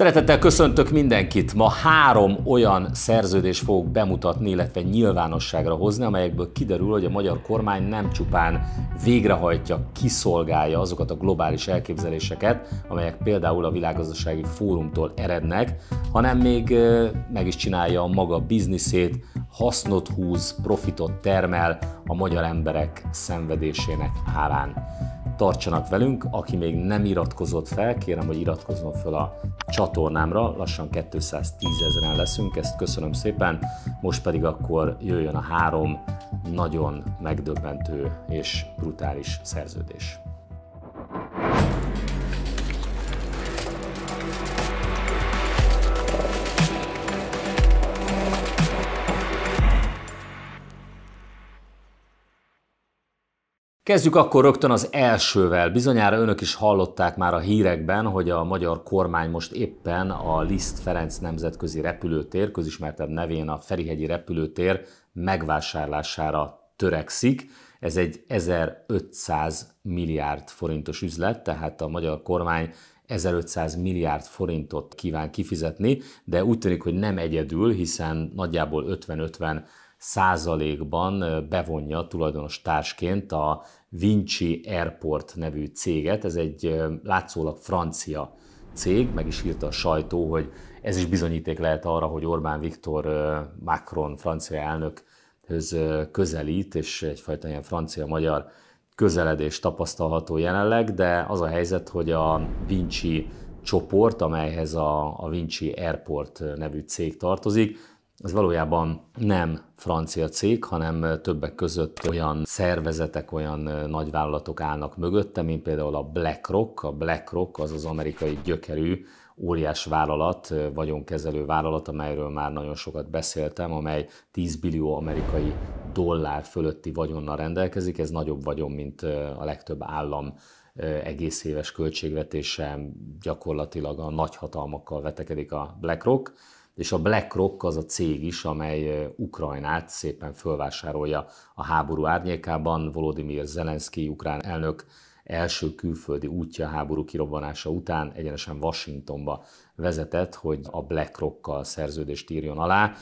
Szeretettel köszöntök mindenkit! Ma három olyan szerződést fogok bemutatni, illetve nyilvánosságra hozni, amelyekből kiderül, hogy a magyar kormány nem csupán végrehajtja, kiszolgálja azokat a globális elképzeléseket, amelyek például a világgazdasági fórumtól erednek, hanem még meg is csinálja a maga bizniszét, hasznot húz, profitot termel a magyar emberek szenvedésének árán tartsanak velünk, aki még nem iratkozott fel, kérem, hogy iratkozzon fel a csatornámra, lassan 210 ezeren leszünk, ezt köszönöm szépen, most pedig akkor jöjjön a három nagyon megdöbbentő és brutális szerződés. Kezdjük akkor rögtön az elsővel. Bizonyára önök is hallották már a hírekben, hogy a magyar kormány most éppen a Liszt Ferenc nemzetközi repülőtér, közismertebb nevén a Ferihegyi repülőtér megvásárlására törekszik. Ez egy 1500 milliárd forintos üzlet, tehát a magyar kormány 1500 milliárd forintot kíván kifizetni, de úgy tűnik, hogy nem egyedül, hiszen nagyjából 50-50 százalékban bevonja tulajdonos társként a Vinci Airport nevű céget. Ez egy látszólag francia cég, meg is írta a sajtó, hogy ez is bizonyíték lehet arra, hogy Orbán Viktor Macron francia elnökhöz közelít, és egyfajta ilyen francia-magyar közeledés tapasztalható jelenleg, de az a helyzet, hogy a Vinci csoport, amelyhez a, a Vinci Airport nevű cég tartozik, ez valójában nem francia cég, hanem többek között olyan szervezetek, olyan nagyvállalatok állnak mögötte, mint például a BlackRock. A BlackRock az az amerikai gyökerű óriás vállalat, vagyonkezelő vállalat, amelyről már nagyon sokat beszéltem, amely 10 billió amerikai dollár fölötti vagyonnal rendelkezik. Ez nagyobb vagyon, mint a legtöbb állam egész éves költségvetése, gyakorlatilag a nagyhatalmakkal vetekedik a BlackRock és a BlackRock az a cég is, amely Ukrajnát szépen fölvásárolja a háború árnyékában. Volodymyr Zelenszky, ukrán elnök első külföldi útja háború kirobbanása után egyenesen Washingtonba vezetett, hogy a BlackRock-kal szerződést írjon alá.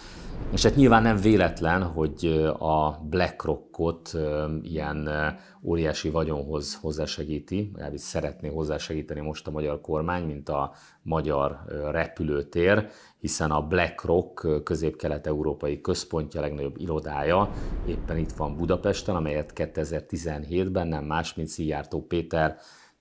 És hát nyilván nem véletlen, hogy a BlackRockot ilyen óriási vagyonhoz hozzásegíti, legalábbis szeretné hozzásegíteni most a magyar kormány, mint a magyar repülőtér, hiszen a BlackRock közép-kelet-európai központja, legnagyobb irodája éppen itt van Budapesten, amelyet 2017-ben nem más, mint Szijjártó Péter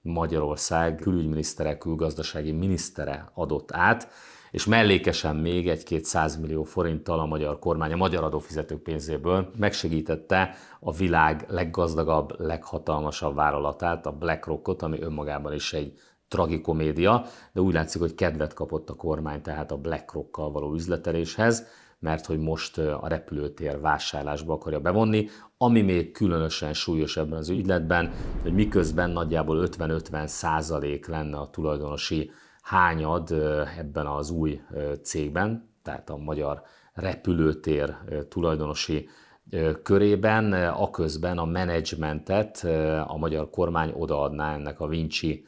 Magyarország külügyminisztere, külgazdasági minisztere adott át, és mellékesen még egy-két millió forinttal a magyar kormány a magyar adófizetők pénzéből megsegítette a világ leggazdagabb, leghatalmasabb vállalatát, a BlackRockot, ami önmagában is egy tragikomédia, de úgy látszik, hogy kedvet kapott a kormány tehát a BlackRockkal való üzleteléshez, mert hogy most a repülőtér vásárlásba akarja bevonni, ami még különösen súlyos ebben az ügyletben, hogy miközben nagyjából 50-50 százalék lenne a tulajdonosi hányad ebben az új cégben, tehát a magyar repülőtér tulajdonosi körében, aközben a menedzsmentet a magyar kormány odaadná ennek a Vinci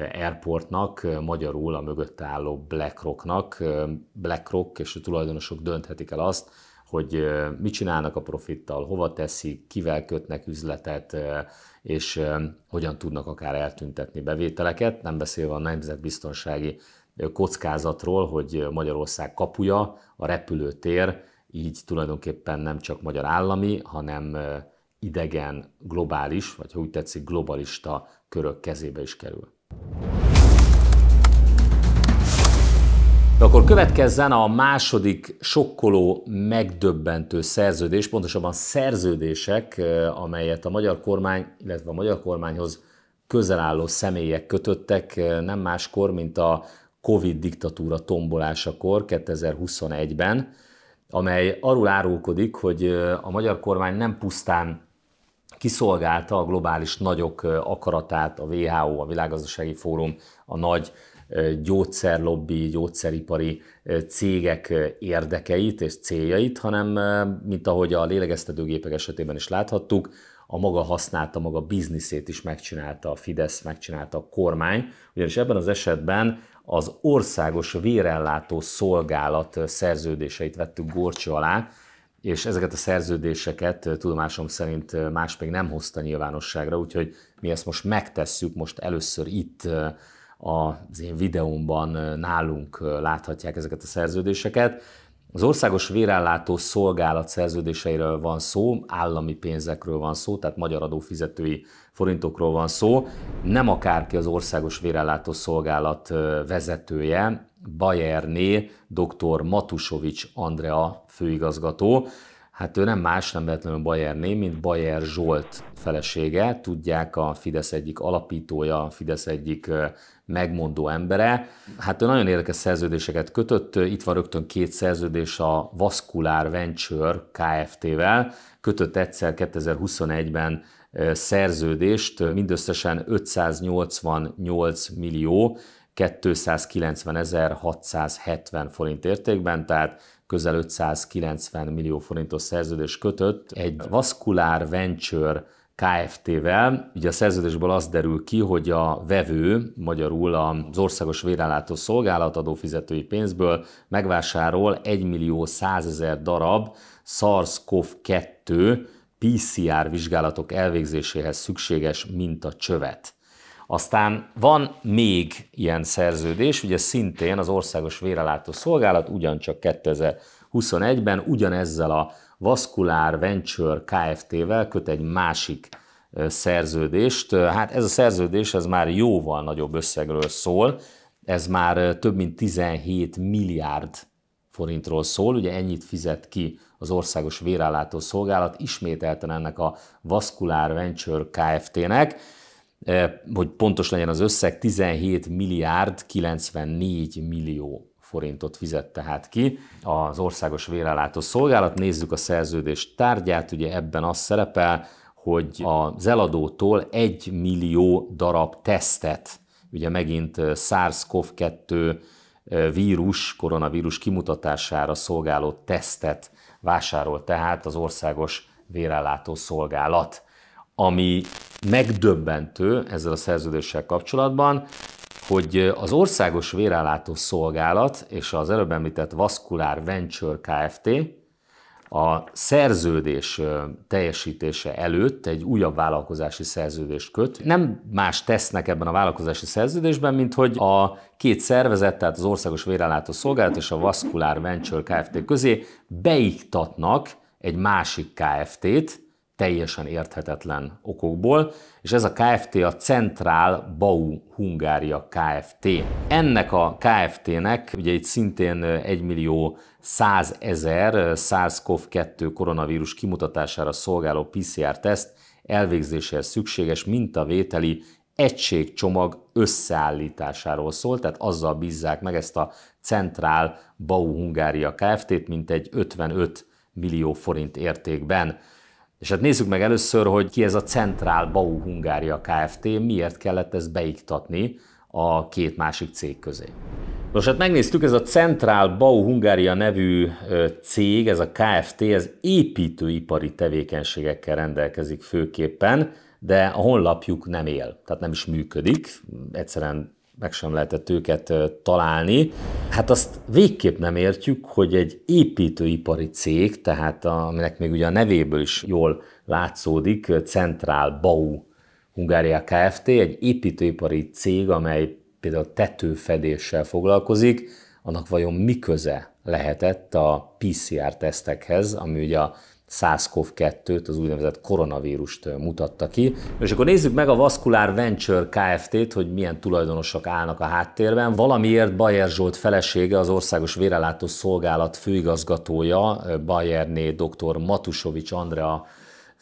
Airportnak, magyarul a mögött álló BlackRocknak. BlackRock és a tulajdonosok dönthetik el azt, hogy mit csinálnak a profittal, hova teszik, kivel kötnek üzletet, és hogyan tudnak akár eltüntetni bevételeket, nem beszélve a nemzetbiztonsági kockázatról, hogy Magyarország kapuja, a repülőtér, így tulajdonképpen nem csak magyar állami, hanem idegen, globális, vagy ha úgy tetszik, globalista körök kezébe is kerül. De akkor következzen a második sokkoló, megdöbbentő szerződés, pontosabban szerződések, eh, amelyet a magyar kormány, illetve a magyar kormányhoz közel álló személyek kötöttek, eh, nem máskor, mint a Covid diktatúra tombolásakor 2021-ben, amely arról árulkodik, hogy eh, a magyar kormány nem pusztán kiszolgálta a globális nagyok akaratát, a WHO, a Világgazdasági Fórum, a nagy gyógyszerlobbi, gyógyszeripari cégek érdekeit és céljait, hanem mint ahogy a lélegeztetőgépek esetében is láthattuk, a maga használta, maga bizniszét is megcsinálta a Fidesz, megcsinálta a kormány, ugyanis ebben az esetben az országos vérellátó szolgálat szerződéseit vettük górcső alá, és ezeket a szerződéseket tudomásom szerint más még nem hozta nyilvánosságra, úgyhogy mi ezt most megtesszük, most először itt az én videómban nálunk láthatják ezeket a szerződéseket. Az Országos Vérellátó Szolgálat szerződéseiről van szó, állami pénzekről van szó, tehát magyar adófizetői forintokról van szó. Nem akárki az Országos Vérellátó Szolgálat vezetője, Bayerné dr. Matusovics Andrea főigazgató. Hát ő nem más, nem véletlenül Bayerné, mint Bayer Zsolt felesége. Tudják, a Fidesz egyik alapítója, a Fidesz egyik megmondó embere. Hát ő nagyon érdekes szerződéseket kötött, itt van rögtön két szerződés a Vascular Venture Kft-vel, kötött egyszer 2021-ben szerződést, mindösszesen 588 millió 290.670 forint értékben, tehát közel 590 millió forintos szerződés kötött egy Vascular Venture Kft-vel. Ugye a szerződésből az derül ki, hogy a vevő, magyarul az Országos Vérellátó Szolgálat adófizetői pénzből megvásárol 1 millió 100 ezer darab SARS-CoV-2 PCR vizsgálatok elvégzéséhez szükséges mintacsövet. Aztán van még ilyen szerződés, ugye szintén az Országos Vérelátó Szolgálat ugyancsak 2021-ben ugyanezzel a Vascular Venture Kft-vel köt egy másik szerződést. Hát ez a szerződés ez már jóval nagyobb összegről szól, ez már több mint 17 milliárd forintról szól, ugye ennyit fizet ki az Országos Vérállátó Szolgálat ismételten ennek a Vascular Venture Kft-nek. Eh, hogy pontos legyen az összeg, 17 milliárd 94 millió forintot fizett tehát ki az Országos Vélelátó Szolgálat. Nézzük a szerződés tárgyát, ugye ebben az szerepel, hogy az eladótól 1 millió darab tesztet, ugye megint eh, SARS-CoV-2 eh, vírus, koronavírus kimutatására szolgáló tesztet vásárolt tehát az Országos Vérellátó Szolgálat ami megdöbbentő ezzel a szerződéssel kapcsolatban, hogy az Országos Vérellátó Szolgálat és az előbb említett Vascular Venture Kft. a szerződés teljesítése előtt egy újabb vállalkozási szerződést köt. Nem más tesznek ebben a vállalkozási szerződésben, mint hogy a két szervezet, tehát az Országos Vérellátó Szolgálat és a Vascular Venture Kft. közé beiktatnak egy másik Kft-t, teljesen érthetetlen okokból, és ez a KFT a Centrál Bau Hungária KFT. Ennek a KFT-nek ugye itt szintén 1 millió 100 ezer SARS-CoV-2 koronavírus kimutatására szolgáló PCR-teszt elvégzéséhez szükséges mintavételi egységcsomag összeállításáról szól, tehát azzal bízzák meg ezt a Centrál Bau Hungária Kft-t, mint egy 55 millió forint értékben. És hát nézzük meg először, hogy ki ez a Centrál Bau Hungária Kft. Miért kellett ezt beiktatni a két másik cég közé. Nos, hát megnéztük, ez a Centrál Bau Hungária nevű cég, ez a Kft., ez építőipari tevékenységekkel rendelkezik főképpen, de a honlapjuk nem él, tehát nem is működik, egyszerűen meg sem lehetett őket találni. Hát azt végképp nem értjük, hogy egy építőipari cég, tehát aminek még ugye a nevéből is jól látszódik, Centrál Bau Hungária Kft., egy építőipari cég, amely például tetőfedéssel foglalkozik, annak vajon mi köze lehetett a PCR tesztekhez, ami ugye a SARS-CoV-2-t, az úgynevezett koronavírust mutatta ki. És akkor nézzük meg a Vascular Venture Kft-t, hogy milyen tulajdonosok állnak a háttérben. Valamiért Bayer Zsolt felesége, az Országos Vérelátó Szolgálat főigazgatója, Bayerné dr. Matusovics Andrea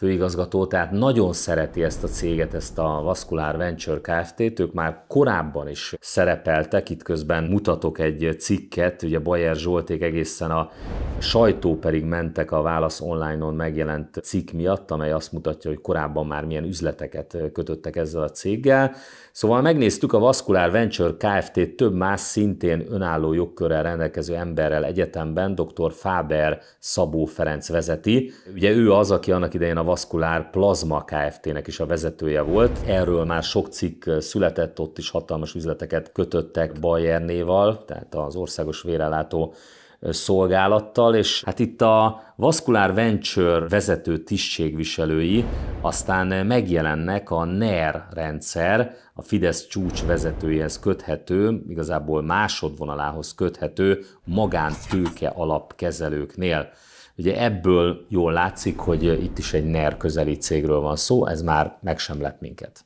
főigazgató, tehát nagyon szereti ezt a céget, ezt a Vascular Venture Kft-t, ők már korábban is szerepeltek, itt közben mutatok egy cikket, ugye Bayer Zsolték egészen a sajtó pedig mentek a Válasz Online-on megjelent cikk miatt, amely azt mutatja, hogy korábban már milyen üzleteket kötöttek ezzel a céggel. Szóval megnéztük a Vascular Venture Kft. több más szintén önálló jogkörrel rendelkező emberrel egyetemben, dr. Fáber Szabó Ferenc vezeti. Ugye ő az, aki annak idején a kardiovaszkulár plazma Kft-nek is a vezetője volt. Erről már sok cikk eh, született, ott is hatalmas üzleteket kötöttek Bayernéval, tehát az országos vérelátó eh, szolgálattal, és hát itt a Vascular Venture vezető tisztségviselői aztán eh, megjelennek a NER rendszer, a Fidesz csúcs vezetőjéhez köthető, igazából másodvonalához köthető magántőke alapkezelőknél. Ugye ebből jól látszik, hogy itt is egy NER közeli cégről van szó, ez már meg sem lett minket.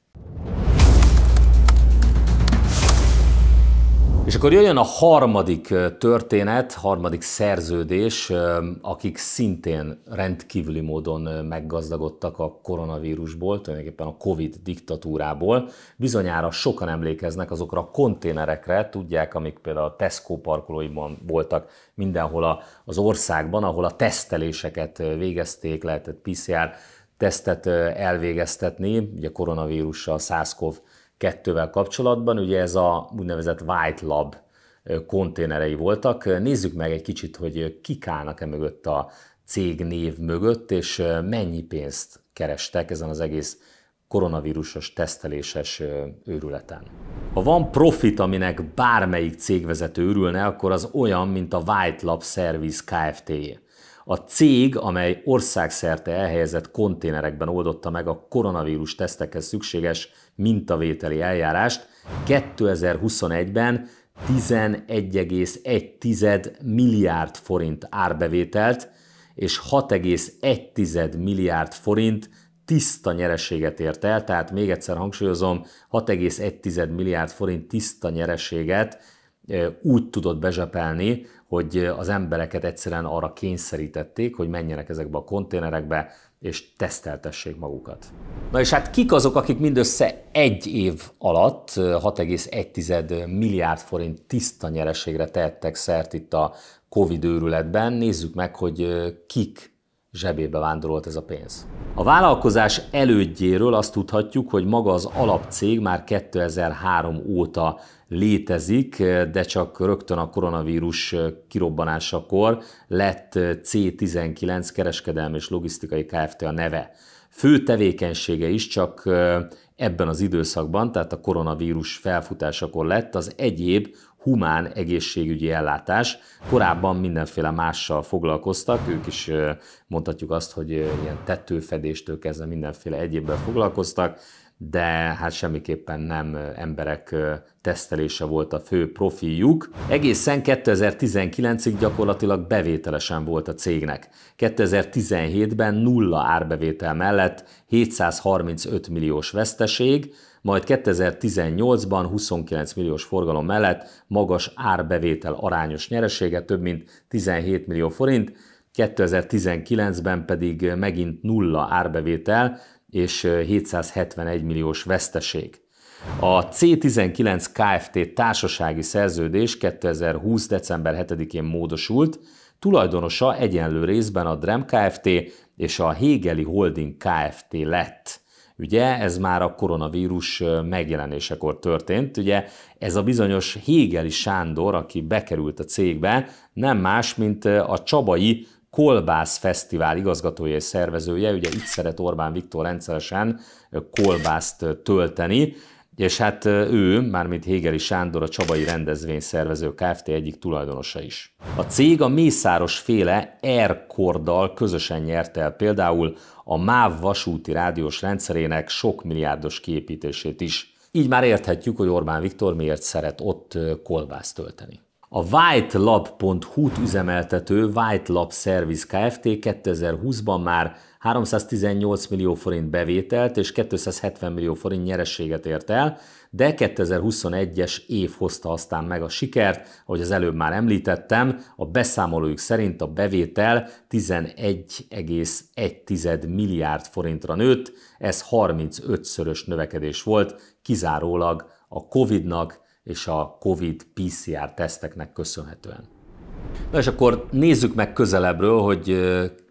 És akkor jöjjön a harmadik történet, harmadik szerződés, akik szintén rendkívüli módon meggazdagodtak a koronavírusból, tulajdonképpen a Covid diktatúrából. Bizonyára sokan emlékeznek azokra a konténerekre, tudják, amik például a Tesco parkolóiban voltak mindenhol az országban, ahol a teszteléseket végezték, lehetett PCR tesztet elvégeztetni, ugye koronavírussal, SARS-CoV kettővel kapcsolatban, ugye ez a úgynevezett White Lab konténerei voltak. Nézzük meg egy kicsit, hogy kik állnak-e mögött a cégnév mögött, és mennyi pénzt kerestek ezen az egész koronavírusos teszteléses őrületen. Ha van profit, aminek bármelyik cégvezető örülne, akkor az olyan, mint a White Lab Service Kft. E. A cég, amely országszerte elhelyezett konténerekben oldotta meg a koronavírus tesztekhez szükséges mintavételi eljárást, 2021-ben 11,1 milliárd forint árbevételt és 6,1 milliárd forint tiszta nyereséget ért el, tehát még egyszer hangsúlyozom, 6,1 milliárd forint tiszta nyereséget úgy tudott bezsepelni hogy az embereket egyszerűen arra kényszerítették, hogy menjenek ezekbe a konténerekbe, és teszteltessék magukat. Na és hát kik azok, akik mindössze egy év alatt 6,1 milliárd forint tiszta nyereségre tehettek szert itt a Covid őrületben? Nézzük meg, hogy kik zsebébe vándorolt ez a pénz. A vállalkozás elődjéről azt tudhatjuk, hogy maga az alapcég már 2003 óta létezik, de csak rögtön a koronavírus kirobbanásakor lett C19 kereskedelmi és logisztikai Kft. a neve. Fő tevékenysége is csak ebben az időszakban, tehát a koronavírus felfutásakor lett az egyéb humán egészségügyi ellátás. Korábban mindenféle mással foglalkoztak, ők is mondhatjuk azt, hogy ilyen tetőfedéstől kezdve mindenféle egyébben foglalkoztak, de hát semmiképpen nem emberek tesztelése volt a fő profiljuk. Egészen 2019-ig gyakorlatilag bevételesen volt a cégnek. 2017-ben nulla árbevétel mellett 735 milliós veszteség, majd 2018-ban 29 milliós forgalom mellett magas árbevétel arányos nyeresége, több mint 17 millió forint, 2019-ben pedig megint nulla árbevétel, és 771 milliós veszteség. A C19 Kft. társasági szerződés 2020. december 7-én módosult, tulajdonosa egyenlő részben a DREM Kft. és a Hegeli Holding Kft. lett. Ugye ez már a koronavírus megjelenésekor történt. Ugye ez a bizonyos Hégeli Sándor, aki bekerült a cégbe, nem más, mint a Csabai Kolbász Fesztivál igazgatója és szervezője, ugye itt szeret Orbán Viktor rendszeresen kolbászt tölteni, és hát ő, mármint Hégeli Sándor, a Csabai rendezvény szervező Kft. egyik tulajdonosa is. A cég a Mészáros féle Erkordal közösen nyerte el például a MÁV vasúti rádiós rendszerének sok milliárdos képítését is. Így már érthetjük, hogy Orbán Viktor miért szeret ott kolbászt tölteni. A whitelab.hu-t üzemeltető Whitelab Service Kft. 2020-ban már 318 millió forint bevételt és 270 millió forint nyerességet ért el, de 2021-es év hozta aztán meg a sikert, ahogy az előbb már említettem, a beszámolójuk szerint a bevétel 11,1 milliárd forintra nőtt, ez 35-szörös növekedés volt, kizárólag a Covid-nak és a COVID PCR teszteknek köszönhetően. Na és akkor nézzük meg közelebbről, hogy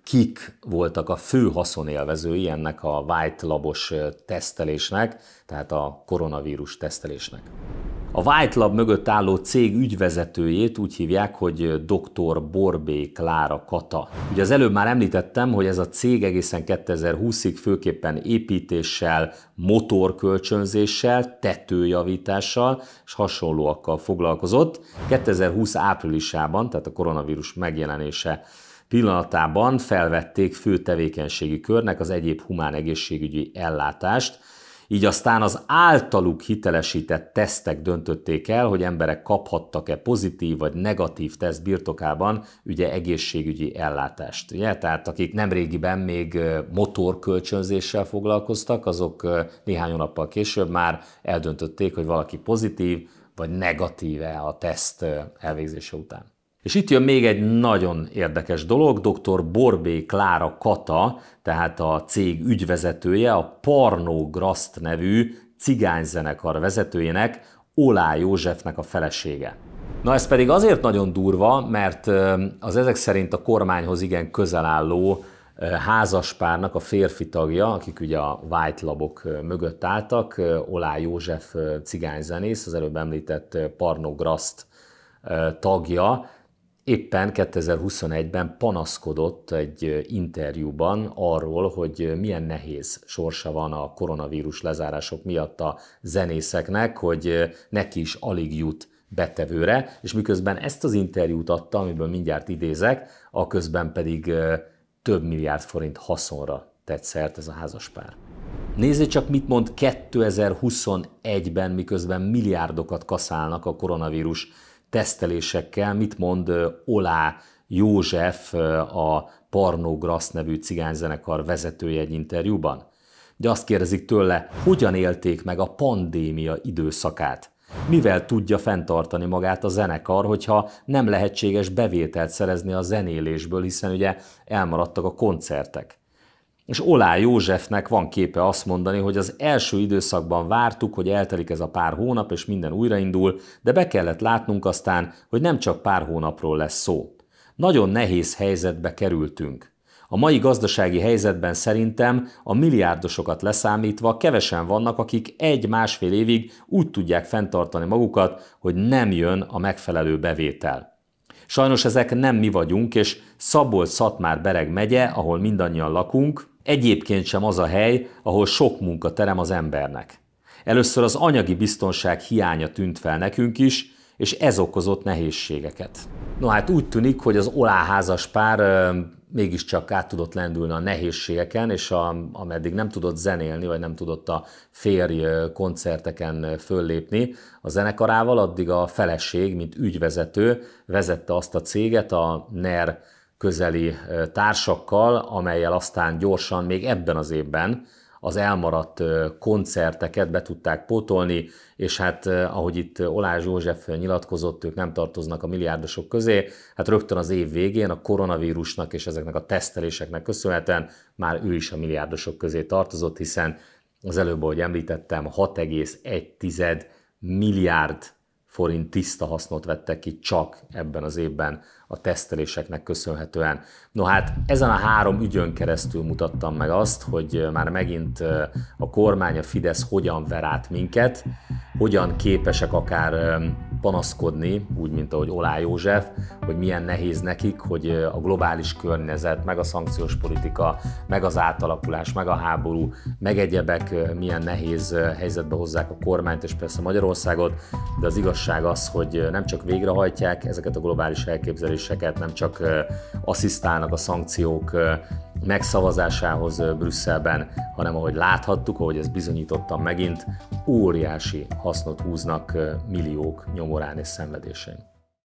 kik voltak a fő haszonélvezői ennek a White Labos tesztelésnek, tehát a koronavírus tesztelésnek. A White Lab mögött álló cég ügyvezetőjét úgy hívják, hogy dr. Borbé Klára Kata. Ugye az előbb már említettem, hogy ez a cég egészen 2020-ig főképpen építéssel, motorkölcsönzéssel, tetőjavítással és hasonlóakkal foglalkozott. 2020 áprilisában, tehát a koronavírus megjelenése pillanatában felvették fő tevékenységi körnek az egyéb humán egészségügyi ellátást, így aztán az általuk hitelesített tesztek döntötték el, hogy emberek kaphattak-e pozitív vagy negatív teszt birtokában ugye egészségügyi ellátást. Ugye? Tehát akik nemrégiben még motorkölcsönzéssel foglalkoztak, azok néhány hónappal később már eldöntötték, hogy valaki pozitív vagy negatíve a teszt elvégzése után. És itt jön még egy nagyon érdekes dolog, dr. Borbé Klára Kata, tehát a cég ügyvezetője, a Parnó Graszt nevű cigányzenekar vezetőjének, Olá Józsefnek a felesége. Na ez pedig azért nagyon durva, mert az ezek szerint a kormányhoz igen közel álló házaspárnak a férfi tagja, akik ugye a White Labok mögött álltak, Olá József cigányzenész, az előbb említett Parnó Graszt tagja, éppen 2021-ben panaszkodott egy interjúban arról, hogy milyen nehéz sorsa van a koronavírus lezárások miatt a zenészeknek, hogy neki is alig jut betevőre, és miközben ezt az interjút adta, amiből mindjárt idézek, a közben pedig több milliárd forint haszonra tett szert ez a házaspár. Nézzé csak, mit mond 2021-ben, miközben milliárdokat kaszálnak a koronavírus tesztelésekkel, mit mond Olá József, a Parnó Grasz nevű cigányzenekar vezetője egy interjúban? De azt kérdezik tőle, hogyan élték meg a pandémia időszakát? Mivel tudja fenntartani magát a zenekar, hogyha nem lehetséges bevételt szerezni a zenélésből, hiszen ugye elmaradtak a koncertek? És Olá Józsefnek van képe azt mondani, hogy az első időszakban vártuk, hogy eltelik ez a pár hónap, és minden újraindul, de be kellett látnunk aztán, hogy nem csak pár hónapról lesz szó. Nagyon nehéz helyzetbe kerültünk. A mai gazdasági helyzetben szerintem a milliárdosokat leszámítva kevesen vannak, akik egy-másfél évig úgy tudják fenntartani magukat, hogy nem jön a megfelelő bevétel. Sajnos ezek nem mi vagyunk, és Szabolcs-Szatmár-Bereg megye, ahol mindannyian lakunk, Egyébként sem az a hely, ahol sok munka terem az embernek. Először az anyagi biztonság hiánya tűnt fel nekünk is, és ez okozott nehézségeket. No hát úgy tűnik, hogy az oláházas pár ö, mégiscsak át tudott lendülni a nehézségeken, és a, ameddig nem tudott zenélni, vagy nem tudott a férj koncerteken föllépni a zenekarával, addig a feleség, mint ügyvezető vezette azt a céget, a NER közeli társakkal, amelyel aztán gyorsan még ebben az évben az elmaradt koncerteket be tudták pótolni, és hát ahogy itt Olás József nyilatkozott, ők nem tartoznak a milliárdosok közé, hát rögtön az év végén a koronavírusnak és ezeknek a teszteléseknek köszönhetően már ő is a milliárdosok közé tartozott, hiszen az előbb, ahogy említettem, 6,1 milliárd forint tiszta hasznot vettek ki csak ebben az évben a teszteléseknek köszönhetően. No hát ezen a három ügyön keresztül mutattam meg azt, hogy már megint a kormány, a Fidesz hogyan ver át minket, hogyan képesek akár panaszkodni, úgy, mint ahogy Olá József, hogy milyen nehéz nekik, hogy a globális környezet, meg a szankciós politika, meg az átalakulás, meg a háború, meg egyebek milyen nehéz helyzetbe hozzák a kormányt és persze Magyarországot, de az igazság az, hogy nem csak végrehajtják ezeket a globális elképzeléseket, nem csak asszisztálnak a szankciók megszavazásához Brüsszelben, hanem ahogy láthattuk, ahogy ezt bizonyítottam megint, óriási hasznot húznak milliók nyomorán és szenvedésén.